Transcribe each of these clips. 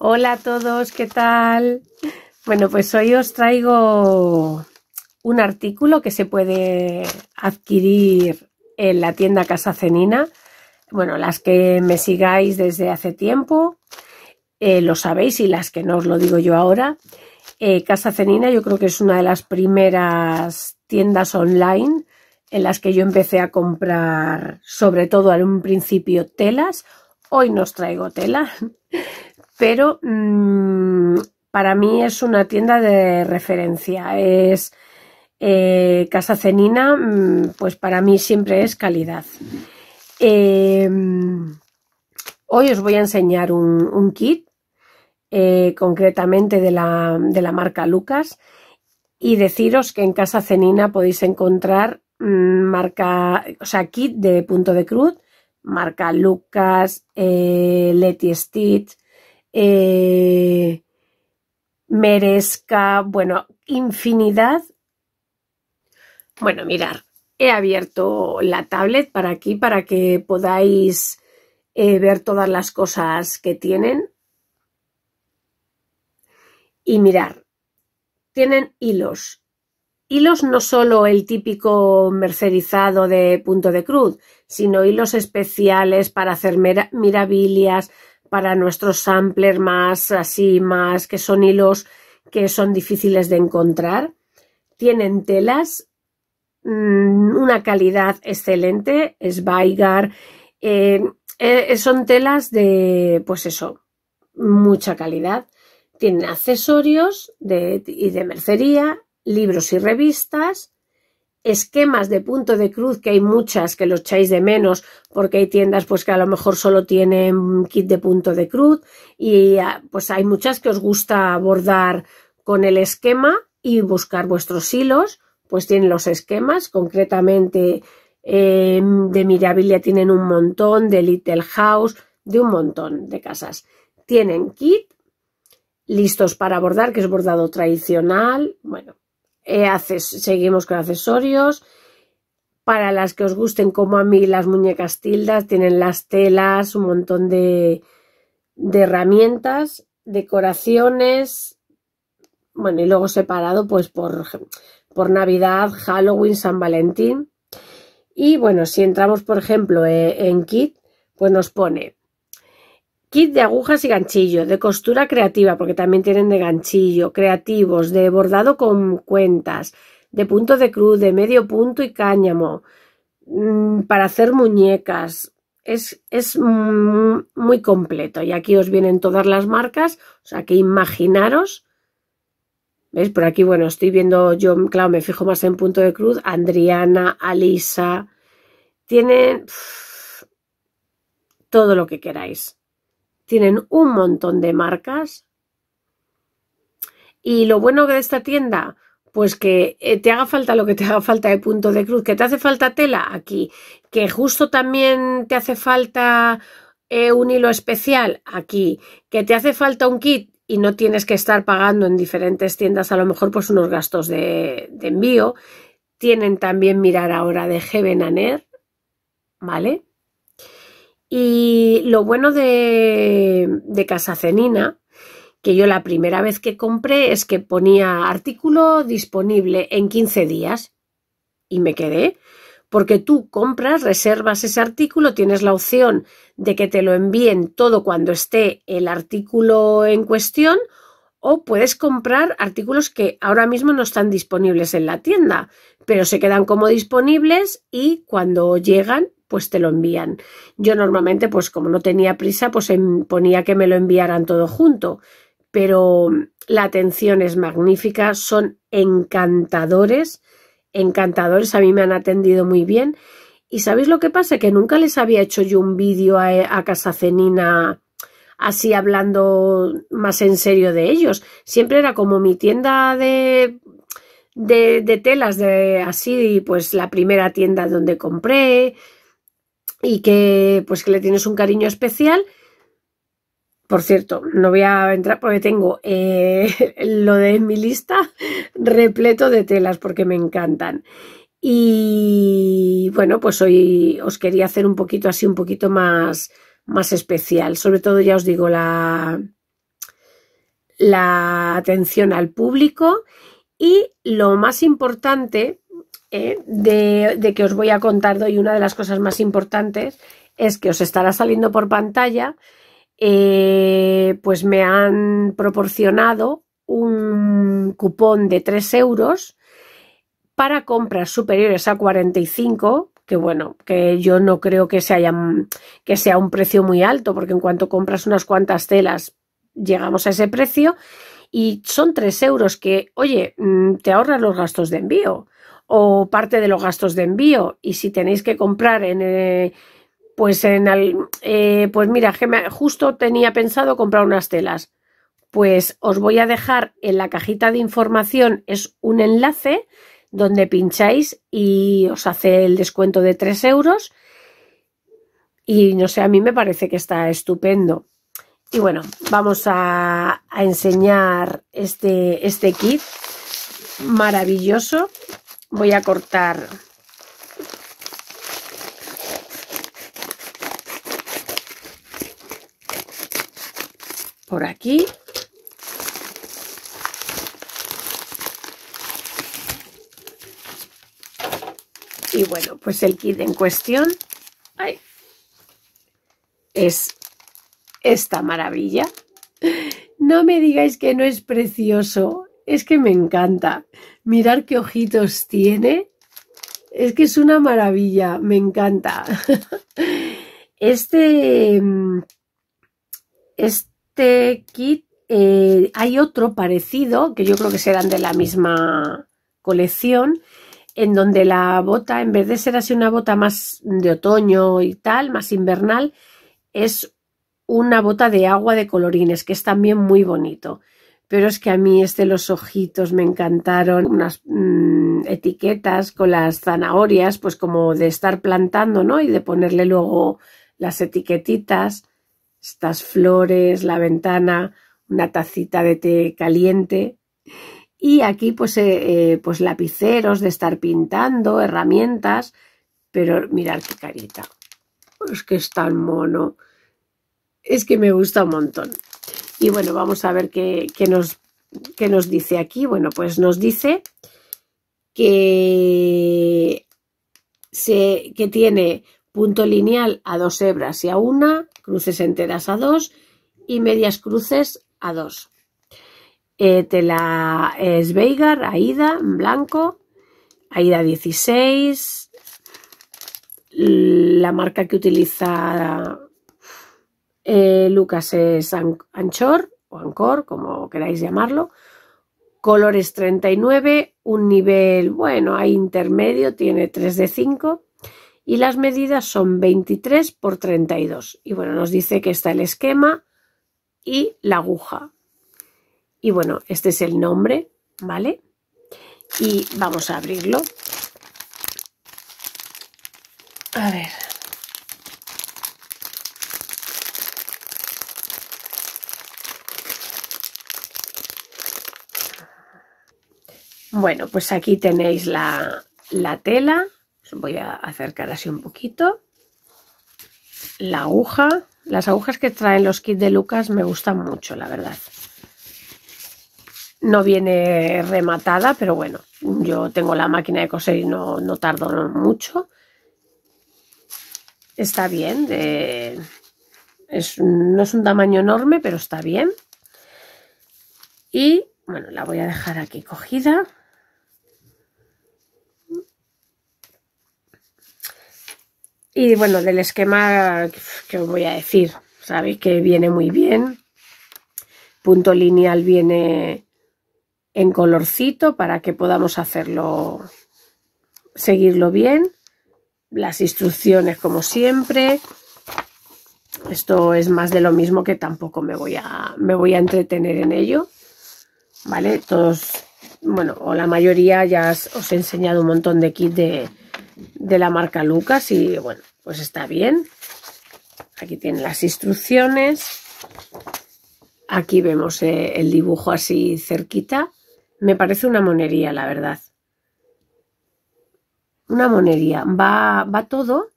Hola a todos, ¿qué tal? Bueno, pues hoy os traigo un artículo que se puede adquirir en la tienda Casa Cenina. Bueno, las que me sigáis desde hace tiempo eh, lo sabéis y las que no os lo digo yo ahora. Eh, Casa Cenina yo creo que es una de las primeras tiendas online en las que yo empecé a comprar sobre todo en un principio telas. Hoy no os traigo tela, pero mm, para mí es una tienda de referencia. Es eh, Casa Cenina, mm, pues para mí siempre es calidad. Em, hoy os voy a enseñar un, kit, eh, concretamente de la, marca Lucas, y deciros que en Casa Cenina podéis encontrar mm, marca, o sea, kit de punto de cruz, marca Lucas, eh, Letty Stitch, eh, merezca, bueno, infinidad. Bueno, mirar, he abierto la tablet para aquí, para que podáis eh, ver todas las cosas que tienen. Y mirar, tienen hilos. Hilos no solo el típico mercerizado de punto de cruz, sino hilos especiales para hacer mirabilias, para nuestros sampler más así, más que son hilos que son difíciles de encontrar. Tienen telas, mm, una calidad excelente, es Baigar, eh, eh, son telas de, pues eso, mucha calidad. Tienen accesorios y de mercería, libros y revistas, esquemas de punto de cruz, que hay muchas que los echáis de menos, porque hay tiendas pues que a lo mejor solo tienen kit de punto de cruz y ah, pues hay muchas que os gusta bordar con el esquema y buscar vuestros hilos, pues tienen los esquemas, concretamente em, de Mirabilia tienen un montón, de Little House, de un montón de casas. Tienen kit listos para bordar, que es bordado tradicional, bueno, e seguimos con accesorios. Para las que os gusten, como a mí, las muñecas tildas, tienen las telas, un montón de, herramientas, decoraciones. Bueno, y luego separado, pues por, por Navidad, Halloween, San Valentín. Y bueno, si entramos, por ejemplo, e, en Kit, pues nos pone Kit de agujas y ganchillo, de costura creativa, porque también tienen de ganchillo, creativos, de bordado con cuentas, de punto de cruz, de medio punto y cáñamo, mm, para hacer muñecas. Es, es mm, muy completo. Y aquí os vienen todas las marcas, o sea que imaginaros. ¿Veis? Por aquí, bueno, estoy viendo, yo, claro, me fijo más en punto de cruz, Adriana, Alisa. Tienen todo lo que queráis tienen un montón de marcas. Y lo bueno de esta tienda, pues que eh, te haga falta lo que te haga falta de punto de cruz, que te hace falta tela aquí, que justo también te hace falta eh, un hilo especial aquí, que te hace falta un kit y no tienes que estar pagando en diferentes tiendas a lo mejor pues unos gastos de, envío. Tienen también mirar ahora de Heaven ¿vale? Y lo bueno de, de Casacenina, que yo la primera vez que compré es que ponía artículo disponible en 15 días y me quedé, porque tú compras, reservas ese artículo, tienes la opción de que te lo envíen todo cuando esté el artículo en cuestión o puedes comprar artículos que ahora mismo no están disponibles en la tienda, pero se quedan como disponibles y cuando llegan pues te lo envían. Yo normalmente pues como no tenía prisa pues em, ponía que me lo enviaran todo junto, pero la atención es magnífica, son encantadores, encantadores, a mí me han atendido muy bien. ¿Y sabéis lo que pasa? Que nunca les había hecho yo un vídeo a, a Casa Cenina así hablando más en serio de ellos. Siempre era como mi tienda de, de, telas, de así, pues la primera tienda donde compré y que pues que le tienes un cariño especial. Por cierto, no voy a entrar porque tengo eh, lo de mi lista repleto de telas porque me encantan. Y bueno, pues hoy os quería hacer un poquito así, un poquito más, más especial. Sobre todo, ya os digo, la, la atención al público y lo más importante eh, de, que os voy a contar hoy, una de las cosas más importantes es que os estará saliendo por pantalla, eh, pues me han proporcionado un cupón de 3 euros para compras superiores a 45 que bueno, que yo no creo que, sea un precio muy alto, porque en cuanto compras unas cuantas telas, llegamos a ese precio y son tres euros que, oye, mm, te ahorras los gastos de envío o parte de los gastos de envío y si tenéis que comprar en... Eh, pues en el, eh, pues mira, justo tenía pensado comprar unas telas. Pues os voy a dejar en la cajita de información es un enlace donde pincháis y os hace el descuento de 3 euros. Y no sé, a mí me parece que está estupendo. Y bueno, vamos a, enseñar este, este kit maravilloso. Voy a cortar por aquí Y bueno, pues el kit en cuestión es esta maravilla. No me digáis que no es precioso, es que me encanta. Mirar qué ojitos tiene, es que es una maravilla, me encanta. Este, mm, este kit, eh, hay otro parecido, que yo creo que serán de la misma colección, en donde la bota, en vez de ser así una bota más de otoño y tal, más invernal, es una bota de agua de colorines, que es también muy bonito. Pero es que a mí este los ojitos me encantaron, unas mm, etiquetas con las zanahorias, pues como de estar plantando, ¿no? Y de ponerle luego las etiquetitas, estas flores, la ventana, una tacita de té caliente. Y aquí pues, eh, eh, pues lapiceros de estar pintando, herramientas, pero mirad qué carita. Es que es tan mono. Es que me gusta un montón. Y bueno, vamos a ver qué, nos, nos dice aquí. Bueno, pues nos dice se, que tiene punto lineal a dos hebras y a una, cruces enteras a dos y medias cruces a dos. Eh, Tela es Sveigar, Aida, blanco, Aida 16, la marca que utiliza eh, Lucas es Anchor o Ancor, como queráis llamarlo, colores 39, un nivel, bueno, hay intermedio, tiene 3 de 5 y las medidas son 23 por 32. Y bueno, nos dice que está el esquema y la aguja. Y bueno, este es el nombre, ¿vale? Y vamos a abrirlo. A ver. Bueno, pues aquí tenéis la, tela. voy a acercar así un poquito. La aguja. Las agujas que traen los kits de Lucas me gustan mucho, la verdad no viene rematada, pero bueno, yo tengo la máquina de coser y no, no tardo mucho. Está bien, no es un tamaño enorme, pero está bien. Y bueno, la voy a dejar aquí cogida. Y bueno, del esquema que os voy a decir, sabéis que viene muy bien. Punto lineal viene en colorcito para que podamos hacerlo, seguirlo bien. Las instrucciones como siempre. Esto es más de lo mismo que tampoco me voy a, me voy a entretener en ello. ¿Vale? Todos, bueno, o la mayoría ya os he enseñado un montón de kits de, de la marca Lucas y bueno, pues está bien. Aquí tienen las instrucciones. Aquí vemos eh, el dibujo así cerquita. Me parece una monería, la verdad. Una monería. Va, va todo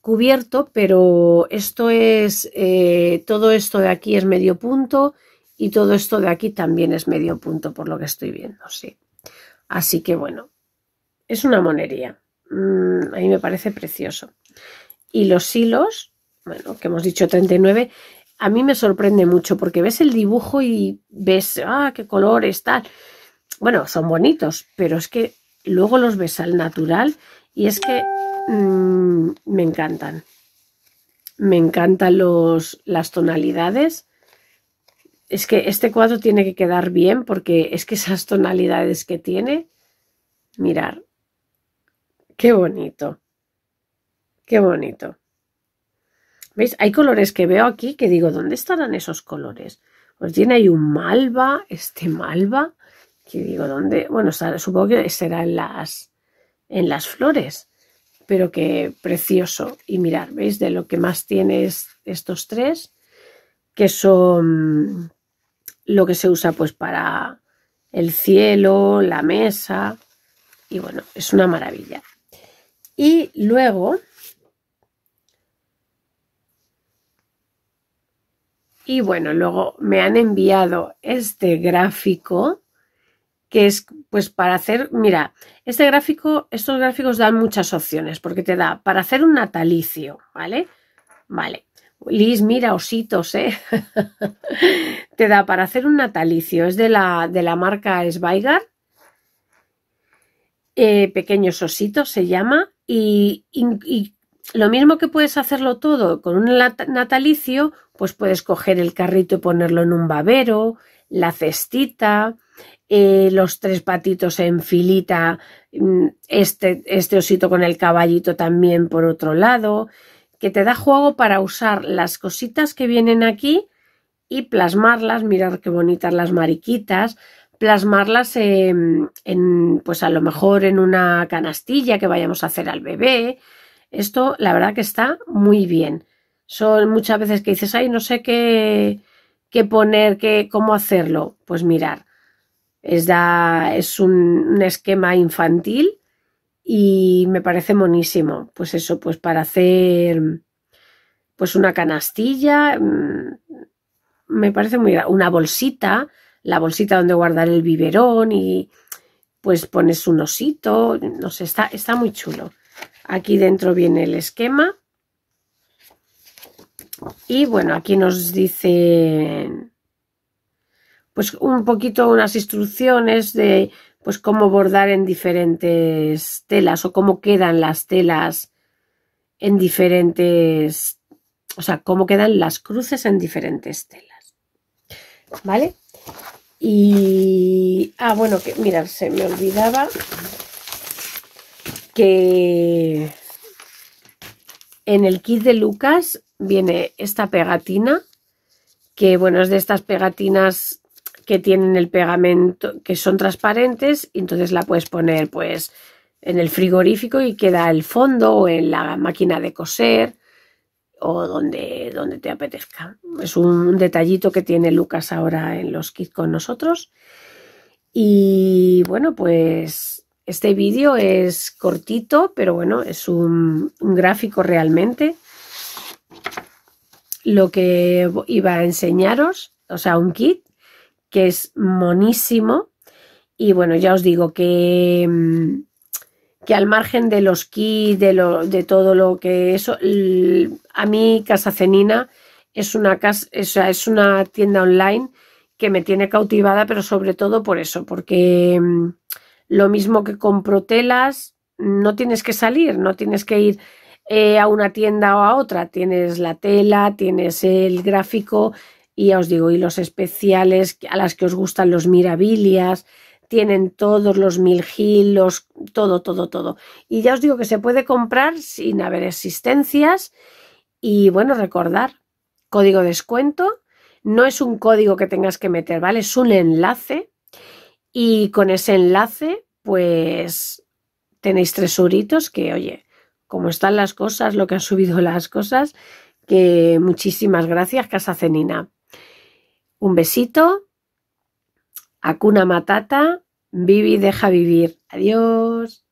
cubierto, pero esto es, eh, todo esto de aquí es medio punto y todo esto de aquí también es medio punto, por lo que estoy viendo, sí. Así que bueno, es una monería. Mm, a mí me parece precioso. Y los hilos, bueno, que hemos dicho 39, a mí me sorprende mucho porque ves el dibujo y ves, ah, qué color tal bueno, son bonitos, pero es que luego los ves al natural y es que mm, me encantan. Me encantan los, las tonalidades. Es que este cuadro tiene que quedar bien porque es que esas tonalidades que tiene, mirar, qué bonito, qué bonito. ¿Veis? Hay colores que veo aquí que digo, ¿dónde estarán esos colores? Pues tiene ahí un malva, este malva, que digo, ¿dónde? Bueno, supongo que será en las, en las flores, pero qué precioso. Y mirar, ¿veis? De lo que más tiene estos tres, que son lo que se usa pues para el cielo, la mesa, y bueno, es una maravilla. Y luego... Y bueno, luego me han enviado este gráfico que es pues para hacer, mira, este gráfico, estos gráficos dan muchas opciones porque te da para hacer un natalicio, ¿vale? Vale. Liz, mira, ositos, ¿eh? te da para hacer un natalicio, es de la, de la marca Sveigar. Eh, pequeños ositos se llama y, y lo mismo que puedes hacerlo todo con un natalicio, pues puedes coger el carrito y ponerlo en un babero, la cestita, eh, los tres patitos en filita, mm, este, este osito con el caballito también por otro lado, que te da juego para usar las cositas que vienen aquí y plasmarlas, mirar qué bonitas las mariquitas, plasmarlas en, pues a lo mejor en una canastilla que vayamos a hacer al bebé. Esto la verdad que está muy bien. Son muchas veces que dices, ay, no sé qué, qué poner, qué, cómo hacerlo. Pues mirar, es, un, esquema infantil y me parece monísimo. Pues eso, pues para hacer pues una canastilla, mm, me parece muy una bolsita, la bolsita donde guardar el biberón y pues pones un osito, no sé, está, está muy chulo. Aquí dentro viene el esquema. Y bueno, aquí nos dice... Pues, un poquito unas instrucciones de pues cómo bordar en diferentes telas o cómo quedan las telas en diferentes, o sea, cómo quedan las cruces en diferentes telas. ¿Vale? Y, ah, bueno, que, mirar se me olvidaba que en el kit de Lucas viene esta pegatina, que bueno, es de estas pegatinas que tienen el pegamento, que son transparentes, y entonces la puedes poner pues en el frigorífico y queda el fondo o en la máquina de coser o donde, donde te apetezca. Es un detallito que tiene Lucas ahora en los kits con nosotros. Y bueno, pues este vídeo es cortito, pero bueno, es un gráfico realmente. Lo que iba a enseñaros, o sea, un kit que es monísimo. Y bueno, ya os digo que, mm, que al margen de los kits, de, lo, de todo lo que eso, a mí Casa Cenina es una, casa, es una tienda online que me tiene cautivada, pero sobre todo por eso, porque mm, lo mismo que compro telas, no tienes que salir, no tienes que ir eh, a una tienda o a otra, tienes la tela, tienes el gráfico, y ya os digo, y los especiales a las que os gustan los mirabilias, tienen todos los mil gilos, todo, todo, todo. Y ya os digo que se puede comprar sin haber existencias y bueno, recordar, código descuento, no es un código que tengas que meter, ¿vale? Es un enlace y con ese enlace pues tenéis tres suritos que, oye, como están las cosas, lo que han subido las cosas, que muchísimas gracias, Casa Cenina. Un besito. Hakuna Matata. Vivi deja vivir. Adiós.